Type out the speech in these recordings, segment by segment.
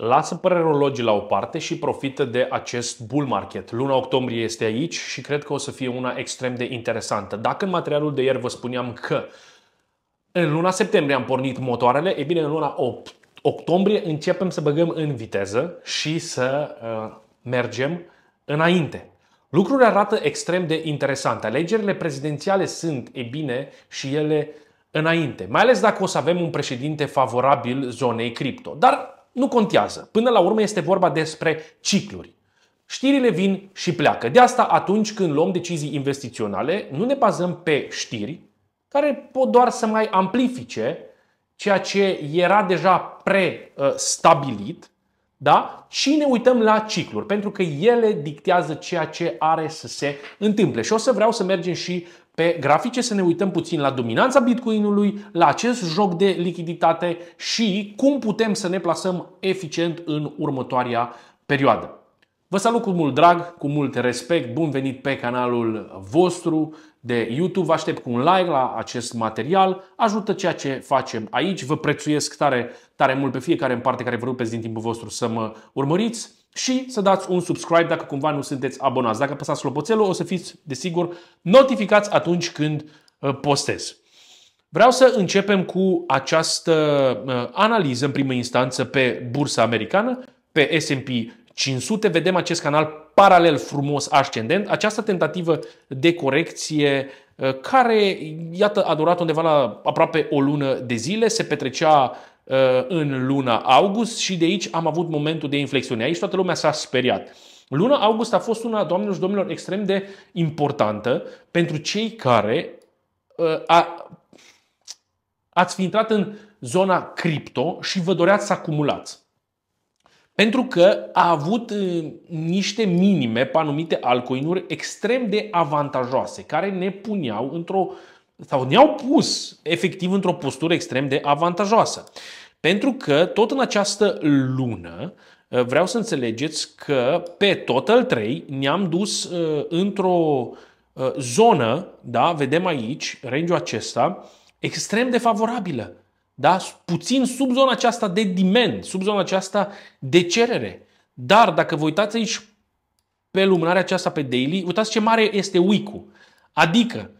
Lasă părerologii la o parte și profită de acest bull market. Luna octombrie este aici și cred că o să fie una extrem de interesantă. Dacă în materialul de ieri vă spuneam că în luna septembrie am pornit motoarele, e bine, în luna 8, octombrie începem să băgăm în viteză și să uh, mergem înainte. Lucrurile arată extrem de interesante. Alegerile prezidențiale sunt, e bine, și ele înainte. Mai ales dacă o să avem un președinte favorabil zonei cripto. Dar nu contează. Până la urmă este vorba despre cicluri. Știrile vin și pleacă. De asta, atunci când luăm decizii investiționale, nu ne bazăm pe știri care pot doar să mai amplifice ceea ce era deja prestabilit, da? și ne uităm la cicluri, pentru că ele dictează ceea ce are să se întâmple. Și o să vreau să mergem și pe grafice să ne uităm puțin la dominanța Bitcoinului, la acest joc de lichiditate și cum putem să ne plasăm eficient în următoarea perioadă. Vă salut cu mult drag, cu mult respect, bun venit pe canalul vostru de YouTube. Vă aștept cu un like la acest material. Ajută ceea ce facem aici. Vă prețuiesc tare, tare mult pe fiecare în parte care vă rupeți din timpul vostru să mă urmăriți și să dați un subscribe dacă cumva nu sunteți abonați. Dacă apăsați clopoțelul, o să fiți, desigur, notificați atunci când uh, postez. Vreau să începem cu această uh, analiză în primă instanță pe bursa americană, pe S&P 500. Vedem acest canal paralel frumos ascendent, această tentativă de corecție uh, care, iată, a durat undeva la aproape o lună de zile, se petrecea Uh, în luna august și de aici am avut momentul de inflexiune. Aici toată lumea s-a speriat. Luna august a fost una, doamnelor și domnilor, extrem de importantă pentru cei care uh, a, ați fi intrat în zona cripto și vă doreați să acumulați. Pentru că a avut uh, niște minime pe anumite altcoinuri extrem de avantajoase, care ne puneau într-o sau ne-au pus efectiv într-o postură extrem de avantajoasă. Pentru că tot în această lună uh, vreau să înțelegeți că pe Total 3 ne-am dus uh, într-o uh, zonă, da, vedem aici, range acesta, extrem de favorabilă. Da? Puțin sub zona aceasta de demand, sub zona aceasta de cerere. Dar dacă vă uitați aici pe lumânarea aceasta pe daily, uitați ce mare este week-ul. Adică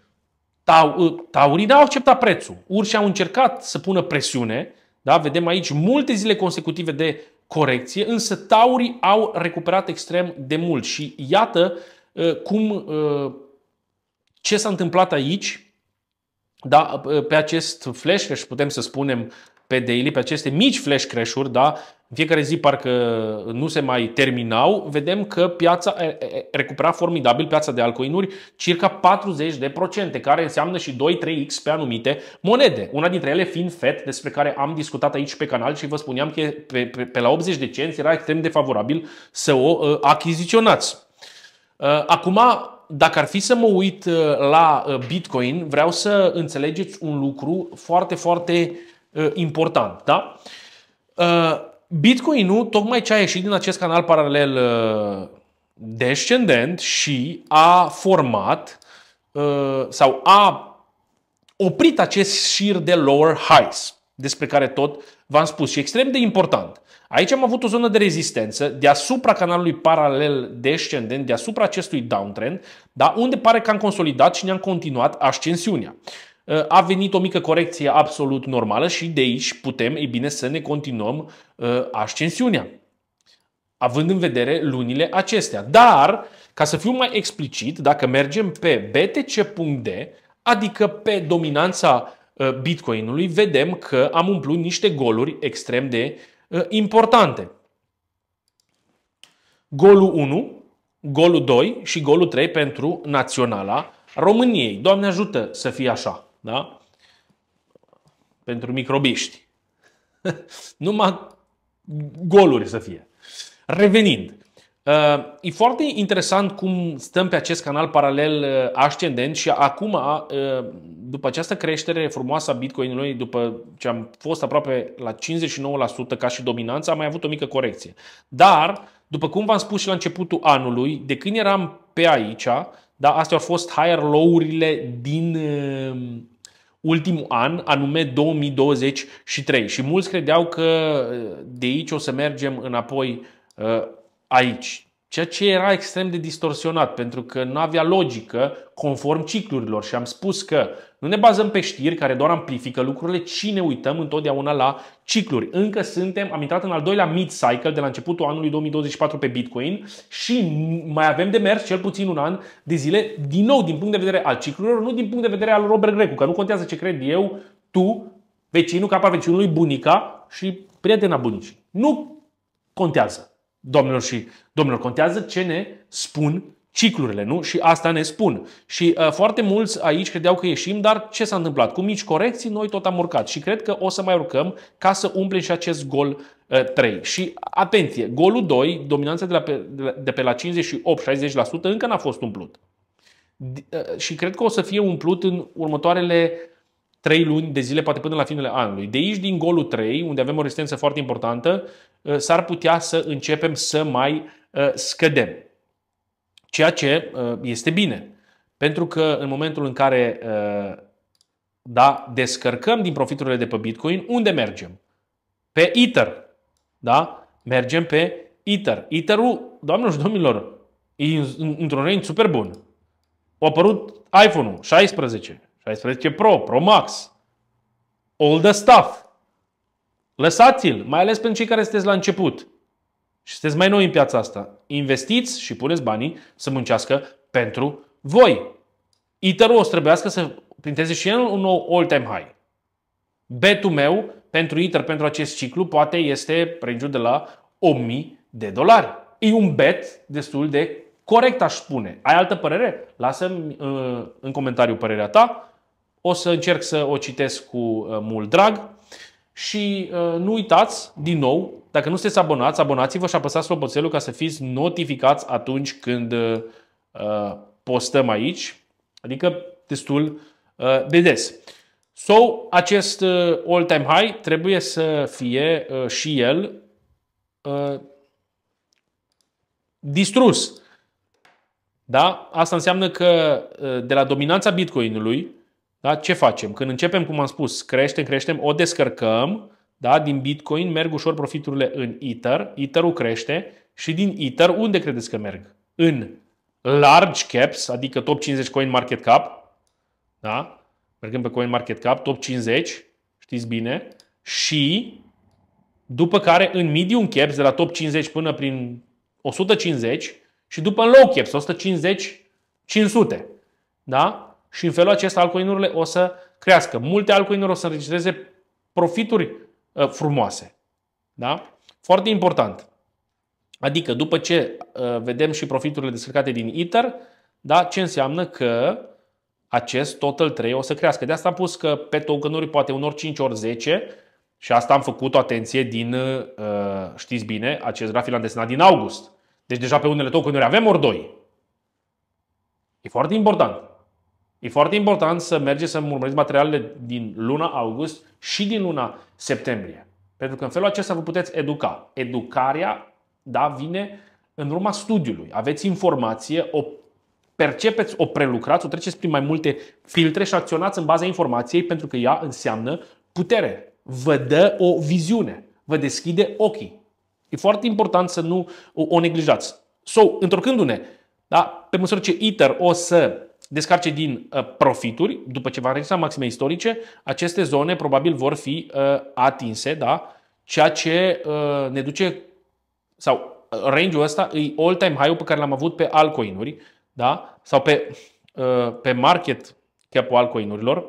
taurii n-au acceptat prețul. Urși au încercat să pună presiune, da? Vedem aici multe zile consecutive de corecție, însă taurii au recuperat extrem de mult și iată uh, cum uh, ce s-a întâmplat aici da, uh, pe acest flash crash, putem să spunem pe daily, pe aceste mici flash crash-uri, da, în fiecare zi parcă nu se mai terminau, vedem că piața recupera formidabil piața de altcoinuri circa 40%, care înseamnă și 2-3x pe anumite monede. Una dintre ele fiind FET, despre care am discutat aici pe canal și vă spuneam că pe, pe, pe la 80 de cenți era extrem de favorabil să o uh, achiziționați. Uh, acum, dacă ar fi să mă uit uh, la Bitcoin, vreau să înțelegeți un lucru foarte, foarte important. Da? Bitcoin-ul tocmai ce a ieșit din acest canal paralel uh, descendent și a format uh, sau a oprit acest șir de lower highs despre care tot v-am spus și extrem de important. Aici am avut o zonă de rezistență deasupra canalului paralel descendent, deasupra acestui downtrend, dar unde pare că am consolidat și ne-am continuat ascensiunea. Uh, a venit o mică corecție absolut normală și de aici putem, e bine, să ne continuăm uh, ascensiunea, având în vedere lunile acestea. Dar, ca să fiu mai explicit, dacă mergem pe btc.d, adică pe dominanța uh, Bitcoinului, vedem că am umplut niște goluri extrem de importante. Golul 1, golul 2 și golul 3 pentru Naționala României. Doamne ajută să fie așa! Da? Pentru microbiști. Numai goluri să fie. Revenind, uh, e foarte interesant cum stăm pe acest canal paralel uh, ascendent și acum, uh, după această creștere frumoasă a Bitcoinului, după ce am fost aproape la 59% ca și dominanță, am mai avut o mică corecție. Dar, după cum v-am spus și la începutul anului, de când eram pe aici, da, astea au fost higher low-urile din ehm, ultimul an, anume 2023. Și mulți credeau că eh, de aici o să mergem înapoi eh, aici. Ceea ce era extrem de distorsionat, pentru că nu avea logică conform ciclurilor. Și am spus că nu ne bazăm pe știri care doar amplifică lucrurile, ci ne uităm întotdeauna la cicluri. Încă suntem, am intrat în al doilea mid-cycle de la începutul anului 2024 pe Bitcoin și mai avem de mers cel puțin un an de zile, din nou din punct de vedere al ciclurilor, nu din punct de vedere al Robert Grecu, că nu contează ce cred eu, tu, vecinul, capa vecinului, bunica și prietena bunicii. Nu contează. Domnilor și domnilor, contează ce ne spun ciclurile, nu? Și asta ne spun. Și uh, foarte mulți aici credeau că ieșim, dar ce s-a întâmplat? Cu mici corecții, noi tot am urcat și cred că o să mai urcăm ca să umplem și acest gol uh, 3. Și atenție, golul 2, dominanța de, la pe, de pe la 58-60%, încă n-a fost umplut. Uh, și cred că o să fie umplut în următoarele 3 luni de zile, poate până la finele anului. De aici, din golul 3, unde avem o rezistență foarte importantă, uh, s-ar putea să începem să mai uh, scădem. Ceea ce uh, este bine. Pentru că în momentul în care da, descărcăm din profiturile de pe Bitcoin, unde mergem? Pe Ether. Da? Mergem pe Ether. Ether-ul, doamnelor și domnilor, e într-un range super bun. A apărut iPhone-ul 16, 16 Pro, Pro Max, all the stuff. Lăsați-l, mai ales pentru cei care sunteți la început și sunteți mai noi în piața asta. Investiți și puneți banii să muncească pentru voi. ether o să trebuiască să printeze și el un nou all-time high. Betul meu pentru Iter, pentru acest ciclu, poate este pregiul de la 1000 de dolari. E un bet destul de corect, aș spune. Ai altă părere? Lasă-mi uh, în comentariu părerea ta. O să încerc să o citesc cu uh, mult drag și uh, nu uitați, din nou, dacă nu sunteți abonați, abonați-vă și apăsați clopoțelul ca să fiți notificați atunci când uh, postăm aici, adică destul de des. So, acest all-time high trebuie să fie și el distrus. Da? Asta înseamnă că de la dominanța Bitcoinului da? Ce facem? Când începem, cum am spus, creștem, creștem, o descărcăm, da? din Bitcoin merg ușor profiturile în Ether, ether crește și din Ether unde credeți că merg? În large caps, adică top 50 coin market cap, da? mergând pe coin market cap, top 50, știți bine, și după care în medium caps, de la top 50 până prin 150 și după în low caps, 150, 500. Da? Și în felul acesta altcoinurile o să crească. Multe altcoinuri o să înregistreze profituri uh, frumoase. Da? Foarte important. Adică după ce uh, vedem și profiturile descărcate din iter, da, ce înseamnă că acest total 3 o să crească. De asta am pus că pe tokenuri poate unor 5 ori 10 și asta am făcut o atenție din, uh, știți bine, acest grafic l-am desenat din august. Deci deja pe unele tokenuri avem ori 2. E foarte important. E foarte important să mergeți să urmăriți materialele din luna august și din luna septembrie. Pentru că în felul acesta vă puteți educa. Educarea da, vine în urma studiului. Aveți informație, o percepeți, o prelucrați, o treceți prin mai multe filtre și acționați în baza informației pentru că ea înseamnă putere. Vă dă o viziune, vă deschide ochii. E foarte important să nu o neglijați. So, întorcându-ne, da, pe măsură ce ITER o să descarce din uh, profituri, după ce va înregistra maxime istorice, aceste zone probabil vor fi uh, atinse, da? ceea ce uh, ne duce, sau range-ul ăsta e all-time high-ul pe care l-am avut pe altcoin-uri, da? sau pe, pe market cap-ul altcoin-urilor,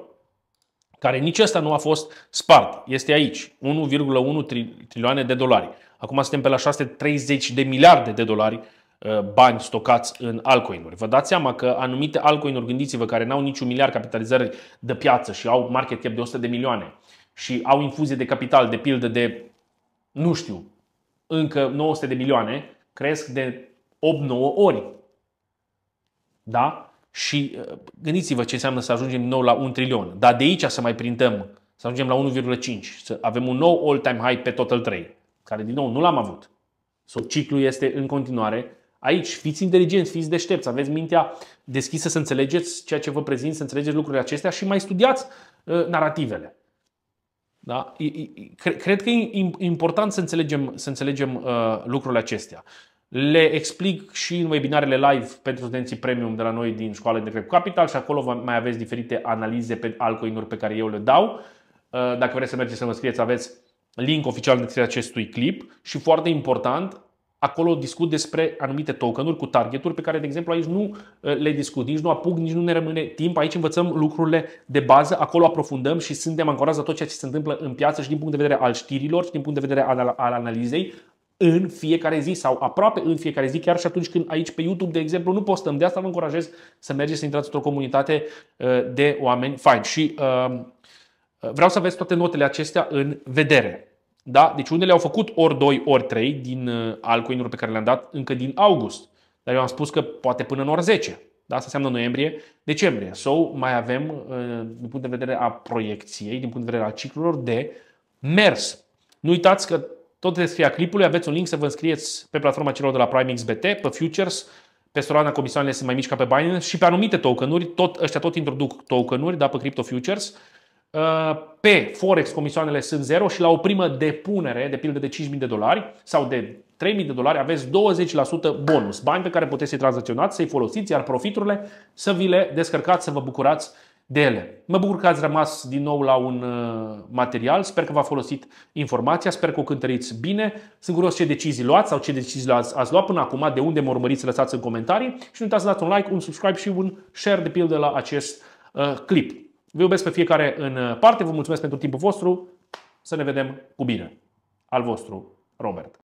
care nici ăsta nu a fost spart. Este aici, 1,1 trilioane de dolari. Acum suntem pe la 630 de miliarde de dolari Uh, bani stocați în altcoinuri. Vă dați seama că anumite altcoinuri, gândiți-vă, care n-au niciun miliard capitalizări de piață și au market cap de 100 de milioane și au infuzie de capital, de pildă de, nu știu, încă 900 de milioane, cresc de 8-9 ori. Da? Și uh, gândiți-vă ce înseamnă să ajungem nou la un trilion. Dar de aici să mai printăm, să ajungem la 1,5, să avem un nou all-time high pe total 3, care din nou nu l-am avut. So, ciclul este în continuare Aici, fiți inteligenți, fiți deștepți, aveți mintea deschisă să înțelegeți ceea ce vă prezint, să înțelegeți lucrurile acestea și mai studiați uh, narativele. Da? Cred că e important să înțelegem, să înțelegem uh, lucrurile acestea. Le explic și în webinarele live pentru studenții premium de la noi din școala de Crep Capital și acolo mai aveți diferite analize pe altcoinuri pe care eu le dau. Uh, dacă vreți să mergeți să mă scrieți, aveți link oficial de acestui clip și foarte important, Acolo discut despre anumite tokenuri cu targeturi pe care, de exemplu, aici nu uh, le discut, nici nu apuc, nici nu ne rămâne timp. Aici învățăm lucrurile de bază, acolo aprofundăm și suntem ancorați la tot ceea ce se întâmplă în piață și din punct de vedere al știrilor și din punct de vedere al, al analizei în fiecare zi sau aproape în fiecare zi, chiar și atunci când aici pe YouTube, de exemplu, nu postăm. De asta vă încurajez să mergeți să intrați într-o comunitate uh, de oameni Fine. Și uh, uh, vreau să aveți toate notele acestea în vedere. Da? Deci unele au făcut ori 2, ori 3 din uh, altcoin pe care le-am dat încă din august. Dar eu am spus că poate până în ori 10. Da? Asta înseamnă noiembrie, decembrie. Sau so, mai avem, uh, din punct de vedere a proiecției, din punct de vedere a ciclurilor, de mers. Nu uitați că tot descrierea clipului aveți un link să vă înscrieți pe platforma celor de la PrimeXBT, pe Futures, pe Solana comisioanele sunt mai mici ca pe Binance și pe anumite tokenuri, tot, ăștia tot introduc tokenuri, da, pe Crypto Futures, Uh, pe Forex comisioanele sunt zero și la o primă depunere, de pildă de 5.000 de dolari sau de 3.000 de dolari, aveți 20% bonus. Bani pe care puteți să-i tranzacționați, să-i folosiți, iar profiturile să vi le descărcați, să vă bucurați de ele. Mă bucur că ați rămas din nou la un uh, material, sper că v-a folosit informația, sper că o cântăriți bine. Sunt curios ce decizii luați sau ce decizii ați, ați luat până acum, de unde mă urmăriți, lăsați în comentarii și nu uitați să dați un like, un subscribe și un share de pildă la acest uh, clip. Vă iubesc pe fiecare în parte, vă mulțumesc pentru timpul vostru, să ne vedem cu bine. Al vostru, Robert.